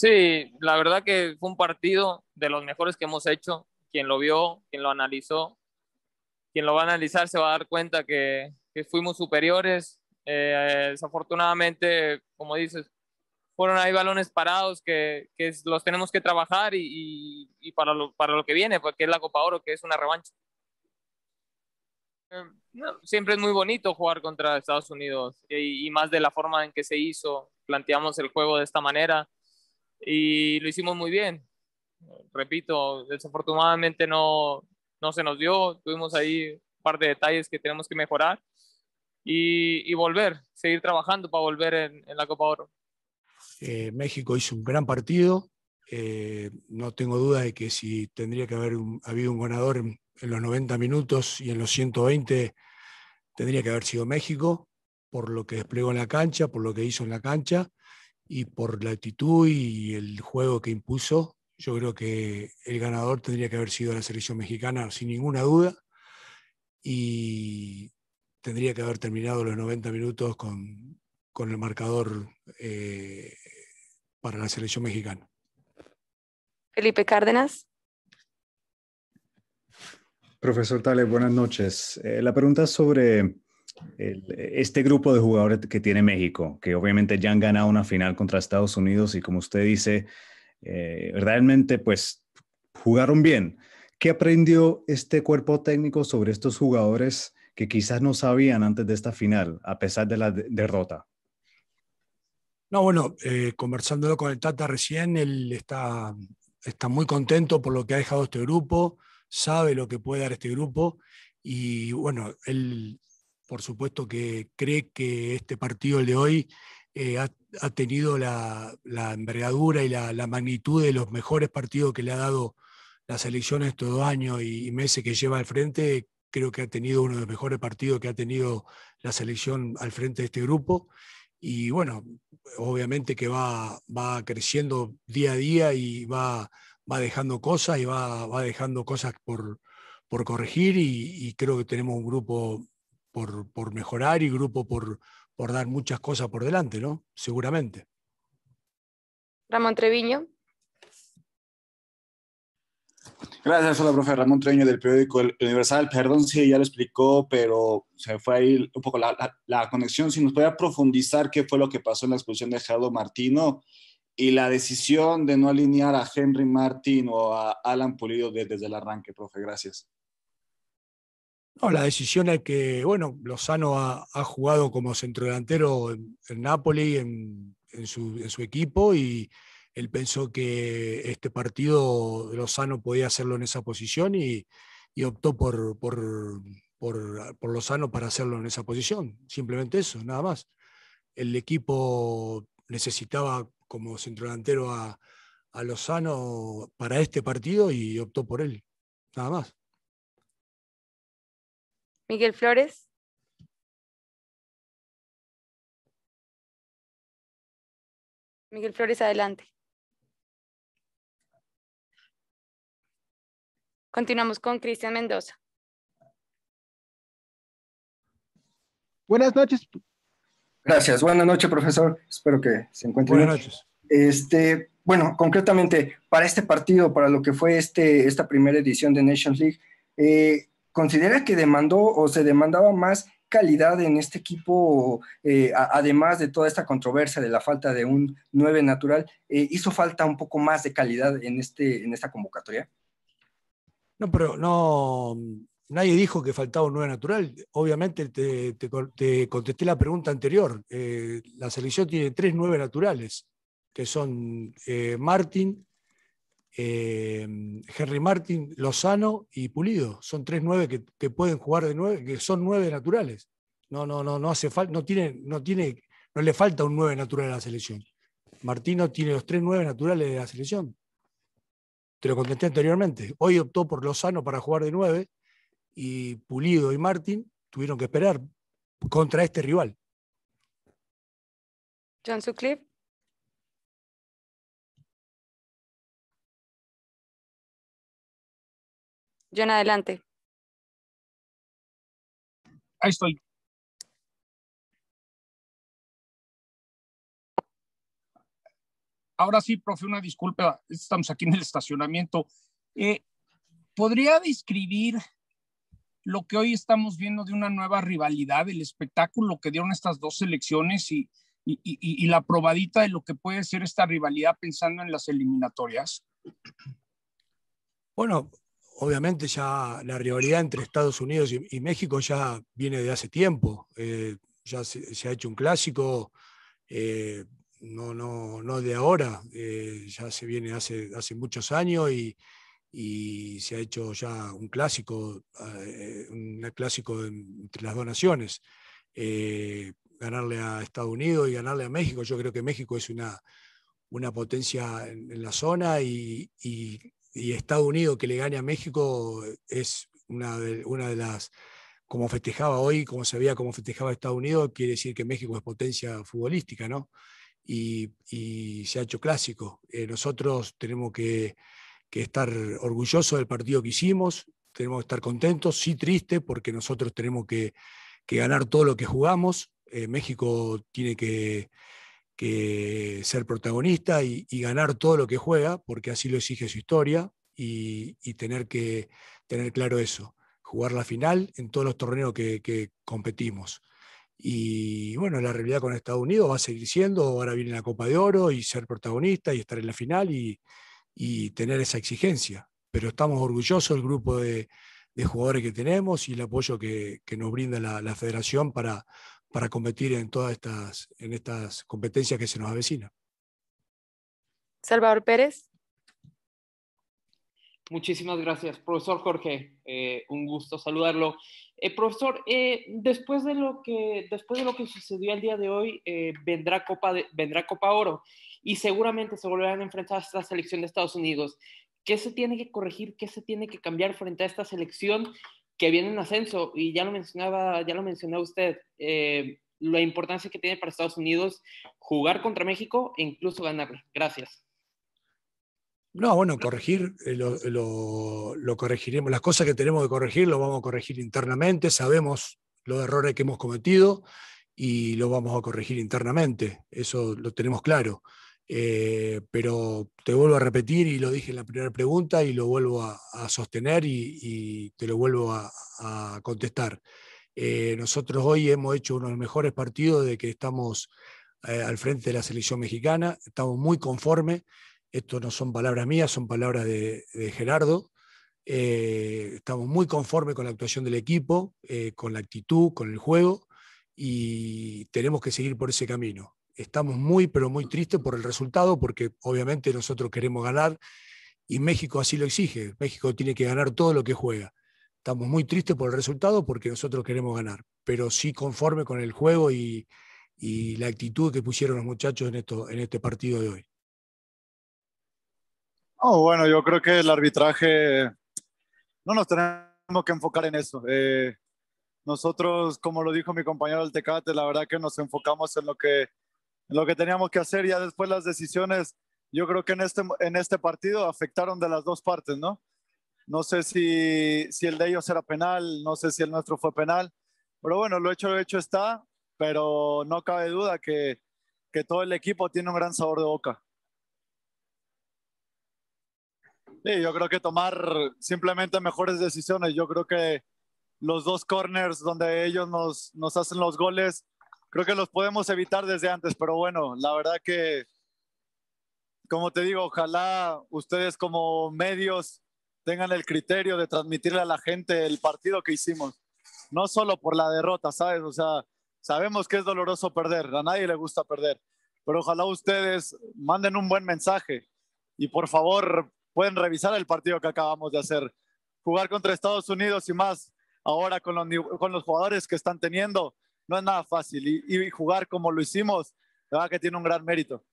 Sí, la verdad que fue un partido de los mejores que hemos hecho. Quien lo vio, quien lo analizó, quien lo va a analizar se va a dar cuenta que, fuimos superiores. Eh, desafortunadamente, como dices, fueron ahí balones parados que, los tenemos que trabajar y, para, lo, para lo que viene, porque pues, es la Copa Oro, que es una revancha. Eh, siempre es muy bonito jugar contra Estados Unidos y más de la forma en que se hizo. Planteamos el juego de esta manera y lo hicimos muy bien. Repito, desafortunadamente no, no se nos dio, tuvimos ahí un par de detalles que tenemos que mejorar y, volver, seguir trabajando para volver en, la Copa Oro. Eh, México hizo un gran partido, eh, no tengo duda de que si tendría que haber habido un ganador en, los 90 minutos y en los 120, tendría que haber sido México, por lo que desplegó en la cancha, por lo que hizo en la cancha y por la actitud y el juego que impuso, yo creo que el ganador tendría que haber sido la selección mexicana sin ninguna duda y tendría que haber terminado los 90 minutos con, con el marcador eh, para la selección mexicana. Felipe Cárdenas. Profesor Tales, buenas noches. Eh, la pregunta es sobre este grupo de jugadores que tiene México, que obviamente ya han ganado una final contra Estados Unidos y como usted dice, eh, realmente pues jugaron bien. ¿Qué aprendió este cuerpo técnico sobre estos jugadores que quizás no sabían antes de esta final, a pesar de la derrota? No, bueno, eh, conversándolo con el Tata recién, él está, está muy contento por lo que ha dejado este grupo, sabe lo que puede dar este grupo y bueno, él por supuesto que cree que este partido, de hoy, eh, ha, tenido la, envergadura y la, magnitud de los mejores partidos que le ha dado la selección estos dos años y, meses que lleva al frente. Creo que ha tenido uno de los mejores partidos que ha tenido la selección al frente de este grupo y bueno, obviamente que va, va creciendo día a día y va, va dejando cosas y va, dejando cosas por, por corregir y, y, creo que tenemos un grupo por, mejorar y grupo por, por dar muchas cosas por delante, ¿no? Seguramente. Ramón Treviño. Gracias, hola, profe Ramón Treviño del periódico el Universal. Perdón si ya lo explicó, pero se fue ahí un poco la, la, conexión. Si nos puede profundizar qué fue lo que pasó en la expulsión de Gerardo Martino y la decisión de no alinear a Henry Martin o a Alan Pulido desde el arranque, profe. Gracias. No, la decisión es que, bueno, Lozano ha, jugado como centrodelantero en, en Napoli, en, su, equipo, y él pensó que este partido Lozano podía hacerlo en esa posición y, optó por, Lozano para hacerlo en esa posición. Simplemente eso, nada más. El equipo necesitaba como centrodelantero a, a Lozano para este partido y optó por él, nada más. Miguel Flores. Miguel Flores, adelante. Continuamos con Cristian Mendoza. Buenas noches. Gracias. Buenas noches, profesor. Espero que se encuentre Buenas noches. Este, bueno, concretamente, para este partido, para lo que fue este, esta primera edición de Nations League, eh, considera que demandó o se demandaba más calidad en este equipo, eh, además de toda esta controversia de la falta de un 9 natural, eh, ¿hizo falta un poco más de calidad en, este, en esta convocatoria? No, pero no, nadie dijo que faltaba un 9 natural. Obviamente te, contesté la pregunta anterior. Eh, la selección tiene tres 9 naturales, que son Martín, eh, Henry Martin, Lozano y Pulido. Son tres nueve que, pueden jugar de nueve, que son nueve naturales. No, no, no, no hace falta, no tiene, no tiene, no le falta un nueve natural a la selección. Martino tiene los tres nueve naturales de la selección. Te lo contesté anteriormente. Hoy optó por Lozano para jugar de nueve y Pulido y Martín tuvieron que esperar contra este rival. John Sutcliffe. John, adelante. Ahí estoy. Ahora sí, profe, una disculpa, estamos aquí en el estacionamiento. Eh, ¿Podría describir lo que hoy estamos viendo de una nueva rivalidad, el espectáculo que dieron estas dos selecciones y la probadita de lo que puede ser esta rivalidad pensando en las eliminatorias? Bueno, obviamente ya la rivalidad entre Estados Unidos y, México ya viene de hace tiempo. Eh, ya se, ha hecho un clásico, eh, no, no, no de ahora, eh, ya se viene hace, hace muchos años y, se ha hecho ya un clásico, un clásico entre las dos naciones, ganarle a Estados Unidos y ganarle a México, yo creo que México es una, una potencia en, la zona y, y y Estados Unidos que le gane a México es una de, una de las, como festejaba hoy, como sabía como festejaba Estados Unidos, quiere decir que México es potencia futbolística, ¿no? Y, se ha hecho clásico. Eh, nosotros tenemos que, estar orgullosos del partido que hicimos, tenemos que estar contentos, sí triste, porque nosotros tenemos que, ganar todo lo que jugamos. Eh, México tiene que, que ser protagonista y, ganar todo lo que juega, porque así lo exige su historia, y, tener que tener claro eso, jugar la final en todos los torneos que, competimos. Y bueno, la realidad con Estados Unidos va a seguir siendo, ahora viene la Copa de Oro y ser protagonista y estar en la final y, tener esa exigencia. Pero estamos orgullosos del grupo de, jugadores que tenemos y el apoyo que, nos brinda la federación para, para competir en todas estas, en estas competencias que se nos avecinan. Salvador Pérez. Muchísimas gracias, profesor Jorge. Eh, un gusto saludarlo. Eh, profesor, eh, después, de lo que, después de lo que sucedió el día de hoy, vendrá, Copa vendrá Copa Oro y seguramente se volverán a enfrentar a esta selección de Estados Unidos. ¿Qué se tiene que corregir? ¿Qué se tiene que cambiar frente a esta selección? que viene en ascenso y ya lo mencionaba, ya lo mencionaba usted, eh, la importancia que tiene para Estados Unidos jugar contra México e incluso ganar. Gracias. No, bueno, corregir, eh, lo, lo, corregiremos. Las cosas que tenemos que corregir lo vamos a corregir internamente. Sabemos los errores que hemos cometido y lo vamos a corregir internamente. Eso lo tenemos claro. Eh, pero te vuelvo a repetir y lo dije en la primera pregunta y lo vuelvo a, sostener y, te lo vuelvo a, contestar. Eh, nosotros hoy hemos hecho uno de los mejores partidos de que estamos eh, al frente de la selección mexicana, estamos muy conformes, esto no son palabras mías, son palabras de Gerardo, estamos muy conformes con la actuación del equipo, con la actitud, con el juego y tenemos que seguir por ese camino estamos muy, pero muy tristes por el resultado, porque obviamente nosotros queremos ganar y México así lo exige. México tiene que ganar todo lo que juega. Estamos muy tristes por el resultado porque nosotros queremos ganar, pero sí conforme con el juego y, y la actitud que pusieron los muchachos en, esto, en este partido de hoy. Oh, bueno, yo creo que el arbitraje no nos tenemos que enfocar en eso. Eh, nosotros, como lo dijo mi compañero del Tecate, la verdad que nos enfocamos en lo que lo que teníamos que hacer. Ya después las decisiones, yo creo que en este, en este partido afectaron de las dos partes, ¿no? No sé si, si el de ellos era penal, no sé si el nuestro fue penal, pero bueno, lo hecho, hecho está, pero no cabe duda que, que todo el equipo tiene un gran sabor de boca. Sí, yo creo que tomar simplemente mejores decisiones. Yo creo que los dos corners donde ellos nos, nos hacen los goles, creo que los podemos evitar desde antes, pero bueno, la verdad que, como te digo, ojalá ustedes como medios tengan el criterio de transmitirle a la gente el partido que hicimos, no solo por la derrota, ¿sabes? O sea, sabemos que es doloroso perder, a nadie le gusta perder, pero ojalá ustedes manden un buen mensaje y por favor pueden revisar el partido que acabamos de hacer, jugar contra Estados Unidos y más ahora con los, con los jugadores que están teniendo no es nada fácil y, jugar como lo hicimos, la verdad que tiene un gran mérito.